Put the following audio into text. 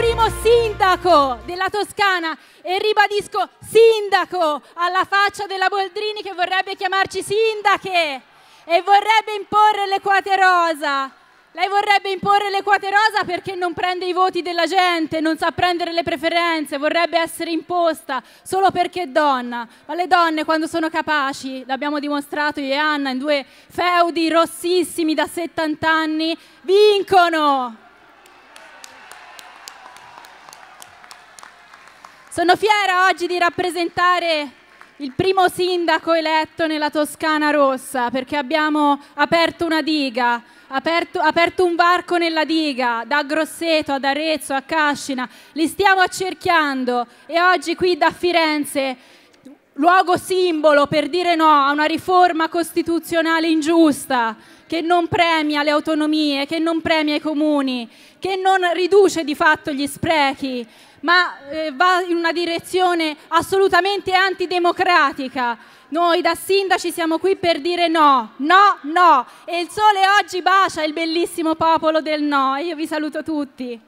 primo sindaco della Toscana e ribadisco sindaco alla faccia della Boldrini che vorrebbe chiamarci sindache e vorrebbe imporre l'equate rosa. Lei vorrebbe imporre l'equate rosa perché non prende i voti della gente, non sa prendere le preferenze, vorrebbe essere imposta solo perché è donna. Ma le donne quando sono capaci, l'abbiamo dimostrato io e Anna in due feudi rossissimi da 70 anni, vincono. Sono fiera oggi di rappresentare il primo sindaco eletto nella Toscana Rossa perché abbiamo aperto una diga, aperto, aperto un varco nella diga da Grosseto ad Arezzo a Cascina, li stiamo accerchiando e oggi qui da Firenze luogo simbolo per dire no a una riforma costituzionale ingiusta che non premia le autonomie, che non premia i comuni, che non riduce di fatto gli sprechi, ma eh, va in una direzione assolutamente antidemocratica. Noi da sindaci siamo qui per dire no, no, no e il sole oggi bacia il bellissimo popolo del no e io vi saluto tutti.